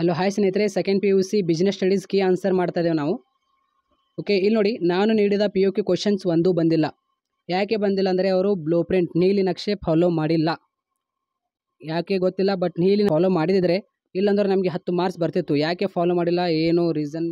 hello hi ಸ್ನೇಹಿತರೆ second P U C business studies key answer ಮಾಡ್ತಾ ಇದ್ದೇವೆ ನಾವು ಓಕೆ ಇಲ್ಲಿ ನೋಡಿ ನಾನು ನೀಡಿದ ಪಿ ಯು ಕೆ ಕ್ವಶನ್ಸ್ ಒಂದೂ ಬಂದಿಲ್ಲ ಯಾಕೆ ಬಂದಿಲ್ಲ ಅಂದರೆ ಅವರು ಬ್ಲೂ ಪ್ರಿಂಟ್ ನೀಲಿ ನಕ್ಷೆ ಫಾಲೋ ಮಾಡಿಲ್ಲ ಯಾಕೆ ಗೊತ್ತಿಲ್ಲ ಬಟ್ ನೀಲಿ ಫಾಲೋ ಮಾಡಿದರೆ ಇಲ್ಲಾಂದ್ರೆ ನಮಗೆ ಹತ್ತು ಮಾರ್ಕ್ಸ್ ಬರ್ತಿತ್ತು ಯಾಕೆ ಫಾಲೋ ಮಾಡಿಲ್ಲ ಏನು ರೀಸನ್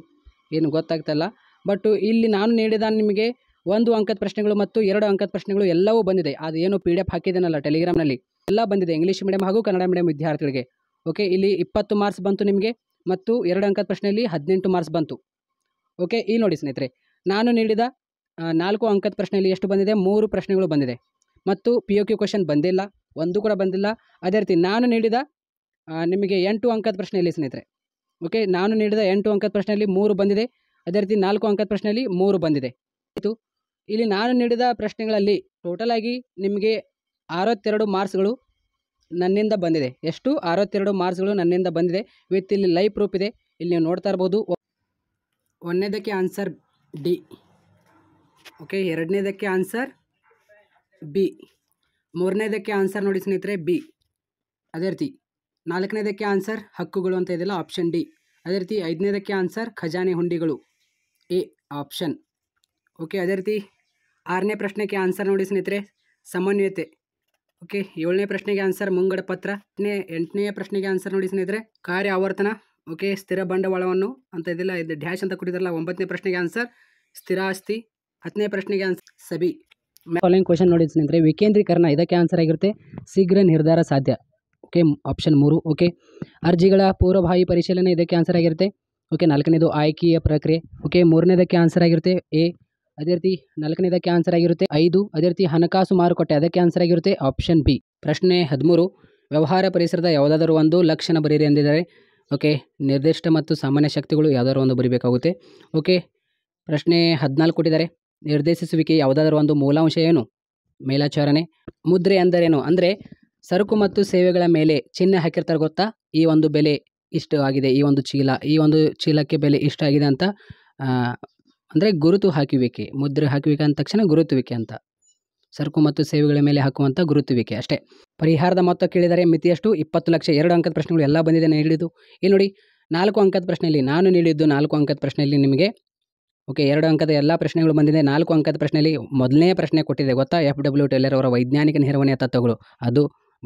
ಏನು ಗೊತ್ತಾಗ್ತಲ್ಲ ಬಟ್ ಇಲ್ಲಿ ನಾನು ನೀಡಿದ ನಿಮಗೆ ಒಂದು ಅಂಕದ ಪ್ರಶ್ನೆಗಳು ಮತ್ತು ಎರಡು ಅಂಕದ ಪ್ರಶ್ನೆಗಳು ಎಲ್ಲವೂ ಬಂದಿದೆ ಅದೇನು ಪಿ ಡಿ ಎಫ್ ಹಾಕಿದ್ದೇನಲ್ಲ ಟೆಲಿಗ್ರಾಮ್ನಲ್ಲಿ ಎಲ್ಲ ಬಂದಿದೆ ಇಂಗ್ಲೀಷ್ ಮೀಡಿಯಂ ಹಾಗೂ ಕನ್ನಡ ಮೀಡಿಯಂ ವಿದ್ಯಾರ್ಥಿಗಳಿಗೆ ಓಕೆ ಇಲ್ಲಿ ಇಪ್ಪತ್ತು ಮಾರ್ಕ್ಸ್ ಬಂತು ನಿಮಗೆ ಮತ್ತು ಎರಡು ಅಂಕದ ಪ್ರಶ್ನೆಯಲ್ಲಿ ಹದಿನೆಂಟು ಮಾರ್ಕ್ಸ್ ಬಂತು ಓಕೆ ಇಲ್ಲಿ ನೋಡಿ ಸ್ನೇಹಿತರೆ ನಾನು ನೀಡಿದ ನಾಲ್ಕು ಅಂಕದ ಪ್ರಶ್ನೆಯಲ್ಲಿ ಎಷ್ಟು ಬಂದಿದೆ ಮೂರು ಪ್ರಶ್ನೆಗಳು ಬಂದಿದೆ ಮತ್ತು ಪಿ ಯು ಕ್ಯೂ ಕ್ವಶನ್ ಬಂದಿಲ್ಲ ಒಂದು ಕೂಡ ಬಂದಿಲ್ಲ ಅದೇ ರೀತಿ ನಾನು ನೀಡಿದ ನಿಮಗೆ ಎಂಟು ಅಂಕದ ಪ್ರಶ್ನೆಯಲ್ಲಿ ಸ್ನೇಹಿತರೆ ಓಕೆ ನಾನು ನೀಡಿದ ಎಂಟು ಅಂಕದ ಪ್ರಶ್ನೆಯಲ್ಲಿ ಮೂರು ಬಂದಿದೆ ಅದೇ ರೀತಿ ನಾಲ್ಕು ಅಂಕದ ಪ್ರಶ್ನೆಯಲ್ಲಿ ಮೂರು ಬಂದಿದೆ ಆಯಿತು ಇಲ್ಲಿ ನಾನು ನೀಡಿದ ಪ್ರಶ್ನೆಗಳಲ್ಲಿ ಟೋಟಲಾಗಿ ನಿಮಗೆ ಅರವತ್ತೆರಡು ಮಾರ್ಕ್ಸ್ಗಳು ನನ್ನಿಂದ ಬಂದಿದೆ ಎಷ್ಟು ಅರವತ್ತೆರಡು ಮಾರ್ಕ್ಸ್ಗಳು ನನ್ನಿಂದ ಬಂದಿದೆ ವಿತ್ ಇಲ್ಲಿ ಲೈವ್ ಪ್ರೂಫ್ ಇದೆ ಇಲ್ಲಿ ನೀವು ನೋಡ್ತಾ ಇರ್ಬೋದು ಒಂದನೇದಕ್ಕೆ ಆನ್ಸರ್ ಡಿ ಓಕೆ ಎರಡನೇದಕ್ಕೆ ಆನ್ಸರ್ ಬಿ ಮೂರನೇದಕ್ಕೆ ಆನ್ಸರ್ ನೋಡಿ ಸ್ನೇಹಿತರೆ ಬಿ ಅದೇ ರೀತಿ ನಾಲ್ಕನೇದಕ್ಕೆ ಆನ್ಸರ್ ಹಕ್ಕುಗಳು ಅಂತ ಇದೆಯಲ್ಲ ಆಪ್ಷನ್ ಡಿ ಅದೇ ರೀತಿ ಐದನೇದಕ್ಕೆ ಆನ್ಸರ್ ಖಜಾನೆ ಹುಂಡಿಗಳು ಎ ಆಪ್ಷನ್ ಓಕೆ ಅದೇ ರೀತಿ ಆರನೇ ಪ್ರಶ್ನೆಗೆ ಆನ್ಸರ್ ನೋಡಿ ಸ್ನೇಹಿತರೆ ಸಮನ್ವಯತೆ ಓಕೆ ಏಳನೇ ಪ್ರಶ್ನೆಗೆ ಆನ್ಸರ್ ಮುಂಗಡ ಪತ್ರ ಎಂಟನೆಯ ಪ್ರಶ್ನೆಗೆ ಆನ್ಸರ್ ನೋಡಿ ಸ್ನೇಹಿತರೆ ಕಾರ್ಯ ಆವರ್ತನ ಓಕೆ ಸ್ಥಿರ ಬಂಡವಾಳವನ್ನು ಅಂತ ಇದೆಲ್ಲ ಇದು ಡ್ಯಾಶ್ ಅಂತ ಕೊಟ್ಟಿದ್ದಾರಲ್ಲ ಒಂಬತ್ತನೇ ಪ್ರಶ್ನೆಗೆ ಆನ್ಸರ್ ಸ್ಥಿರಾಸ್ತಿ ಹತ್ತನೇ ಪ್ರಶ್ನೆಗೆ ಆನ್ಸರ್ ಸಬಿ ಫಾಲೋಯಿಂಗ್ ಕ್ವಶನ್ ನೋಡಿ ಸ್ನೇಹಿತರೆ ವಿಕೇಂದ್ರೀಕರಣ ಇದಕ್ಕೆ ಆನ್ಸರ್ ಆಗಿರುತ್ತೆ ಶೀಘ್ರ ನಿರ್ಧಾರ ಸಾಧ್ಯ ಓಕೆ ಆಪ್ಷನ್ ಮೂರು ಓಕೆ ಅರ್ಜಿಗಳ ಪೂರ್ವಭಾವಿ ಪರಿಶೀಲನೆ ಇದಕ್ಕೆ ಆನ್ಸರ್ ಆಗಿರುತ್ತೆ ಓಕೆ ನಾಲ್ಕನೇದು ಆಯ್ಕೆಯ ಪ್ರಕ್ರಿಯೆ ಓಕೆ ಮೂರನೇದಕ್ಕೆ ಆನ್ಸರ್ ಆಗಿರುತ್ತೆ ಎ ಅದೇ ರೀತಿ ನಾಲ್ಕನೇದಕ್ಕೆ ಆನ್ಸರ್ ಆಗಿರುತ್ತೆ ಐದು ಅದೇ ರೀತಿ ಹಣಕಾಸು ಮಾರುಕಟ್ಟೆ ಅದಕ್ಕೆ ಆನ್ಸರ್ ಆಗಿರುತ್ತೆ ಆಪ್ಷನ್ ಬಿ ಪ್ರಶ್ನೆ ಹದಿಮೂರು ವ್ಯವಹಾರ ಪರಿಸರದ ಯಾವುದಾದರೂ ಒಂದು ಲಕ್ಷಣ ಬರೀರಿ ಎಂದಿದ್ದಾರೆ ಓಕೆ ನಿರ್ದಿಷ್ಟ ಮತ್ತು ಸಾಮಾನ್ಯ ಶಕ್ತಿಗಳು ಯಾವುದಾದ್ರು ಒಂದು ಬರಿಬೇಕಾಗುತ್ತೆ ಓಕೆ ಪ್ರಶ್ನೆ ಹದಿನಾಲ್ಕು ಕೊಟ್ಟಿದ್ದಾರೆ ನಿರ್ದೇಶಿಸುವಿಕೆ ಯಾವುದಾದರೂ ಒಂದು ಮೂಲಾಂಶ ಏನು ಮೇಲಾಚಾರಣೆ ಮುದ್ರೆ ಅಂದರೇನು ಅಂದರೆ ಸರಕು ಮತ್ತು ಸೇವೆಗಳ ಮೇಲೆ ಚಿಹ್ನೆ ಹಾಕಿರ್ತಾರೆ ಗೊತ್ತಾ ಈ ಒಂದು ಬೆಲೆ ಇಷ್ಟು ಆಗಿದೆ ಈ ಒಂದು ಚೀಲ ಈ ಒಂದು ಚೀಲಕ್ಕೆ ಬೆಲೆ ಇಷ್ಟ ಆಗಿದೆ ಅಂತ ಅಂದರೆ ಗುರುತು ಹಾಕುವಿಕೆ ಮುದ್ರೆ ಹಾಕುವಿಕೆ ಅಂದ ತಕ್ಷಣ ಗುರುತುವಿಕೆ ಅಂತ ಸರಕು ಮತ್ತು ಸೇವೆಗಳ ಮೇಲೆ ಹಾಕುವಂಥ ಗುರುತುವಿಕೆ ಅಷ್ಟೇ ಪರಿಹಾರದ ಮೊತ್ತ ಕೇಳಿದರೆ ಮಿತಿಯಷ್ಟು ಇಪ್ಪತ್ತು ಲಕ್ಷ ಎರಡು ಅಂಕದ ಪ್ರಶ್ನೆಗಳು ಎಲ್ಲ ಬಂದಿದೆ ನೀಡಿದ್ದು ಇಲ್ಲಿ ನೋಡಿ ನಾಲ್ಕು ಅಂಕದ ಪ್ರಶ್ನೆಯಲ್ಲಿ ನಾನು ನೀಡಿದ್ದು ನಾಲ್ಕು ಅಂಕದ ಪ್ರಶ್ನೆಯಲ್ಲಿ ನಿಮಗೆ ಓಕೆ ಎರಡು ಅಂಕದ ಎಲ್ಲ ಪ್ರಶ್ನೆಗಳು ಬಂದಿದೆ ನಾಲ್ಕು ಅಂಕದ ಪ್ರಶ್ನೆಯಲ್ಲಿ ಮೊದಲನೇ ಪ್ರಶ್ನೆ ಕೊಟ್ಟಿದೆ ಗೊತ್ತಾ ಎಫ್ ಡಬ್ಲ್ಯೂ ಟೆಲ್ಲರ್ ಅವರ ವೈಜ್ಞಾನಿಕ ನಿರ್ವಹಣೆಯ ತತ್ವಗಳು ಅದು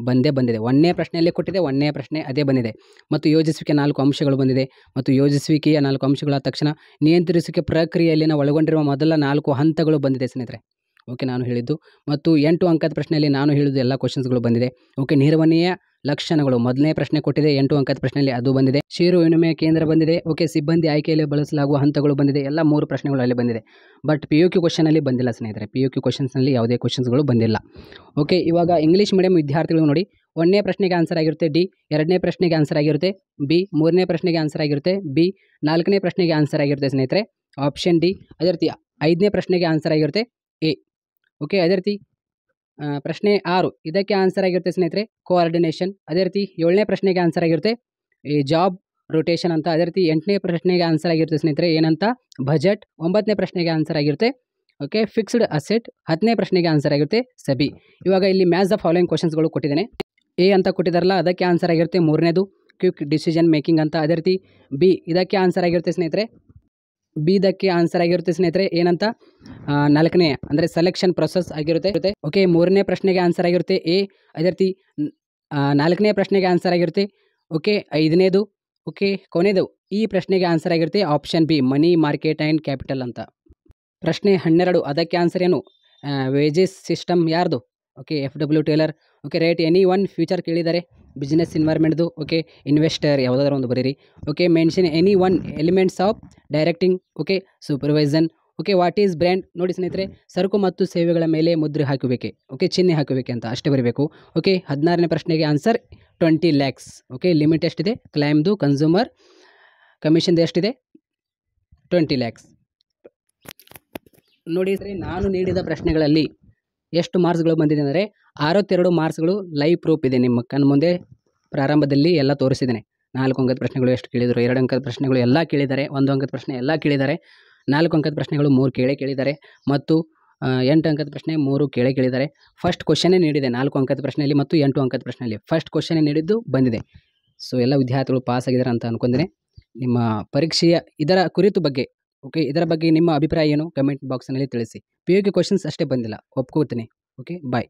ಬಂದೇ ಬಂದಿದೆ ಒಂದನೇ ಪ್ರಶ್ನೆಯಲ್ಲೇ ಕೊಟ್ಟಿದೆ ಒಂದನೇ ಪ್ರಶ್ನೆ ಅದೇ ಬಂದಿದೆ ಮತ್ತು ಯೋಜಿಸುವಿಕೆ ನಾಲ್ಕು ಅಂಶಗಳು ಬಂದಿದೆ ಮತ್ತು ಯೋಜಿಸುವಿಕೆಯ ನಾಲ್ಕು ಅಂಶಗಳಾದ ತಕ್ಷಣ ನಿಯಂತ್ರಿಸುವಿಕೆ ಪ್ರಕ್ರಿಯೆಯಲ್ಲಿನ ಒಳಗೊಂಡಿರುವ ಮೊದಲ ನಾಲ್ಕು ಹಂತಗಳು ಬಂದಿದೆ ಸ್ನೇಹಿತರೆ ಓಕೆ ನಾನು ಹೇಳಿದ್ದು ಮತ್ತು ಎಂಟು ಅಂಕದ ಪ್ರಶ್ನೆಯಲ್ಲಿ ನಾನು ಹೇಳಿದ್ದು ಎಲ್ಲ ಕ್ವಶನ್ಸ್ಗಳು ಬಂದಿದೆ ಓಕೆ ನಿರ್ವಹಣೆಯ ಲಕ್ಷಣಗಳು ಮೊದಲನೇ ಪ್ರಶ್ನೆ ಕೊಟ್ಟಿದೆ ಎಂಟು ಅಂಕದ ಪ್ರಶ್ನೆಯಲ್ಲಿ ಅದು ಬಂದಿದೆ ಷೇರು ವಿನಿಮಯ ಕೇಂದ್ರ ಬಂದಿದೆ ಓಕೆ ಸಿಬ್ಬಂದಿ ಆಯ್ಕೆಯಲ್ಲಿ ಬಳಸಲಾಗುವ ಹಂತಗಳು ಬಂದಿದೆ ಎಲ್ಲ ಮೂರು ಅಲ್ಲಿ ಬಂದಿದೆ ಬಟ್ ಪಿ ಯು ಕ್ಯೂ ಕ್ವಶನಲ್ಲಿ ಬಂದಿಲ್ಲ ಸ್ನೇಹಿತರೆ ಪಿ ಯು ಕ್ಯೂ ಕ್ವಶನ್ಸ್ನಲ್ಲಿ ಯಾವುದೇ ಕ್ವಶನ್ಸ್ಗಳು ಬಂದಿಲ್ಲ ಓಕೆ ಇವಾಗ ಇಂಗ್ಲೀಷ್ ಮೀಡಿಯಂ ವಿದ್ಯಾರ್ಥಿಗಳು ನೋಡಿ ಒಂದನೇ ಪ್ರಶ್ನೆಗೆ ಆನ್ಸರ್ ಆಗಿರುತ್ತೆ ಡಿ ಎರಡನೇ ಪ್ರಶ್ನೆಗೆ ಆನ್ಸರ್ ಆಗಿರುತ್ತೆ ಬಿ ಮೂರನೇ ಪ್ರಶ್ನೆಗೆ ಆನ್ಸರ್ ಆಗಿರುತ್ತೆ ಬಿ ನಾಲ್ಕನೇ ಪ್ರಶ್ನೆಗೆ ಆನ್ಸರ್ ಆಗಿರುತ್ತೆ ಸ್ನೇಹಿತರೆ ಆಪ್ಷನ್ ಡಿ ಅದೇ ರೀತಿ ಐದನೇ ಪ್ರಶ್ನೆಗೆ ಆನ್ಸರ್ ಆಗಿರುತ್ತೆ ಎ ಓಕೆ ಅದೇ ರೀತಿ ಪ್ರಶ್ನೆ ಆರು ಇದಕ್ಕೆ ಆನ್ಸರ್ ಆಗಿರುತ್ತೆ ಸ್ನೇಹಿತರೆ ಕೋಆರ್ಡಿನೇಷನ್ ಅದೇ ರೀತಿ ಏಳನೇ ಪ್ರಶ್ನೆಗೆ ಆನ್ಸರ್ ಆಗಿರುತ್ತೆ ಈ ಜಾಬ್ ರೊಟೇಷನ್ ಅಂತ ಅದೇ ರೀತಿ ಎಂಟನೇ ಪ್ರಶ್ನೆಗೆ ಆನ್ಸರ್ ಆಗಿರುತ್ತೆ ಸ್ನೇಹಿತರೆ ಏನಂತ ಬಜೆಟ್ ಒಂಬತ್ತನೇ ಪ್ರಶ್ನೆಗೆ ಆನ್ಸರ್ ಆಗಿರುತ್ತೆ ಓಕೆ ಫಿಕ್ಸ್ಡ್ ಅಸೆಟ್ ಹತ್ತನೇ ಪ್ರಶ್ನೆಗೆ ಆನ್ಸರ್ ಆಗಿರುತ್ತೆ ಸಬಿ ಇವಾಗ ಇಲ್ಲಿ ಮ್ಯಾಚ್ ದ ಫಾಲೋಯಿಂಗ್ ಕ್ವಶನ್ಸ್ಗಳು ಕೊಟ್ಟಿದ್ದೇನೆ ಎ ಅಂತ ಕೊಟ್ಟಿದ್ದಾರಲ್ಲ ಅದಕ್ಕೆ ಆನ್ಸರ್ ಆಗಿರುತ್ತೆ ಮೂರನೇದು ಕ್ವಿಕ್ ಡಿಸಿಷನ್ ಮೇಕಿಂಗ್ ಅಂತ ಅದೇ ರೀತಿ ಬಿ ಇದಕ್ಕೆ ಆನ್ಸರ್ ಆಗಿರುತ್ತೆ ಸ್ನೇಹಿತರೆ ಬಿದಕ್ಕೆ ಆನ್ಸರ್ ಆಗಿರುತ್ತೆ ಸ್ನೇಹಿತರೆ ಏನಂತ ನಾಲ್ಕನೇ ಅಂದರೆ ಸೆಲೆಕ್ಷನ್ ಪ್ರೊಸೆಸ್ ಆಗಿರುತ್ತೆ ಓಕೆ ಮೂರನೇ ಪ್ರಶ್ನೆಗೆ ಆನ್ಸರ್ ಆಗಿರುತ್ತೆ ಎ ಅದೇ ರೀತಿ ನಾಲ್ಕನೇ ಪ್ರಶ್ನೆಗೆ ಆನ್ಸರ್ ಆಗಿರುತ್ತೆ ಓಕೆ ಐದನೇದು ಓಕೆ ಕೊನೆದು ಈ ಪ್ರಶ್ನೆಗೆ ಆನ್ಸರ್ ಆಗಿರುತ್ತೆ option B money market and capital ಅಂತ ಪ್ರಶ್ನೆ ಹನ್ನೆರಡು ಅದಕ್ಕೆ ಆನ್ಸರ್ ಏನು ವೇಜಸ್ ಸಿಸ್ಟಮ್ ಯಾರ್ದು okay F W Taylor okay right any one feature ಕೇಳಿದ್ದಾರೆ ಬಿಸ್ನೆಸ್ ಇನ್ವೈರ್ಮೆಂಟ್ದು ಓಕೆ ಇನ್ವೆಸ್ಟರ್ ಯಾವುದಾದ್ರೂ ಒಂದು ಬರೀರಿ okay mention any one elements of directing okay supervision okay what is brand ನೋಡಿ ಸ್ನೇಹಿತರೆ ಸರಕು ಮತ್ತು ಸೇವೆಗಳ ಮೇಲೆ ಮುದ್ರೆ ಹಾಕಬೇಕೆ ಓಕೆ ಚಿಹ್ನೆ ಹಾಕಬೇಕೆ ಅಂತ ಅಷ್ಟೇ ಬರಬೇಕು ಓಕೆ ಹದಿನಾರನೇ ಪ್ರಶ್ನೆಗೆ answer twenty lakhs okay limit ಎಷ್ಟಿದೆ ಕ್ಲೈಮ್ದು ಕನ್ಸ್ಯೂಮರ್ ಕಮಿಷನ್ದು ಎಷ್ಟಿದೆ ಟ್ವೆಂಟಿ ಲ್ಯಾಕ್ಸ್ ನೋಡಿ ಸರಿ ನಾನು ನೀಡಿದ ಪ್ರಶ್ನೆಗಳಲ್ಲಿ ಎಷ್ಟು ಮಾರ್ಕ್ಸ್ಗಳು ಬಂದಿದೆ ಅಂದರೆ ಅರವತ್ತೆರಡು ಮಾರ್ಕ್ಸ್ಗಳು ಲೈವ್ ಪ್ರೂಫ್ ಇದೆ ನಿಮ್ಮ ಕಣ್ಣು ಮುಂದೆ ಪ್ರಾರಂಭದಲ್ಲಿ ಎಲ್ಲ ತೋರಿಸಿದ್ದೇನೆ ನಾಲ್ಕು ಅಂಕದ ಪ್ರಶ್ನೆಗಳು ಎಷ್ಟು ಕೇಳಿದರು ಎರಡು ಅಂಕದ ಪ್ರಶ್ನೆಗಳು ಎಲ್ಲ ಕೇಳಿದ್ದಾರೆ ಒಂದು ಅಂಕದ ಪ್ರಶ್ನೆ ಎಲ್ಲ ಕೇಳಿದ್ದಾರೆ ನಾಲ್ಕು ಅಂಕದ ಪ್ರಶ್ನೆಗಳು ಮೂರು ಕೇಳೇ ಕೇಳಿದ್ದಾರೆ ಮತ್ತು ಎಂಟು ಅಂಕದ ಪ್ರಶ್ನೆ ಮೂರು ಕೇಳೇ ಕೇಳಿದ್ದಾರೆ ಫಸ್ಟ್ ಕ್ವಶನೇ ನೀಡಿದೆ ನಾಲ್ಕು ಅಂಕದ ಪ್ರಶ್ನೆಯಲ್ಲಿ ಮತ್ತು ಎಂಟು ಅಂಕದ ಪ್ರಶ್ನೆಯಲ್ಲಿ ಫಸ್ಟ್ ಕ್ವಶನೇ ನೀಡಿದ್ದು ಬಂದಿದೆ ಸೊ ಎಲ್ಲ ವಿದ್ಯಾರ್ಥಿಗಳು ಪಾಸ್ ಆಗಿದ್ದಾರೆ ಅಂತ ಅಂದ್ಕೊಂಡಿದ್ದೀನಿ ನಿಮ್ಮ ಪರೀಕ್ಷೆಯ ಇದರ ಕುರಿತು ಬಗ್ಗೆ ಓಕೆ ಇದರ ಬಗ್ಗೆ ನಿಮ್ಮ ಅಭಿಪ್ರಾಯ ಏನು ಕಮೆಂಟ್ ಬಾಕ್ಸ್ನಲ್ಲಿ ತಿಳಿಸಿ ಪಿ ಯು ಕೆ ಕ್ವಶನ್ಸ್ ಅಷ್ಟೇ ಬಂದಿಲ್ಲ ಒಪ್ಕೋತೀನಿ ಓಕೆ ಬಾಯ್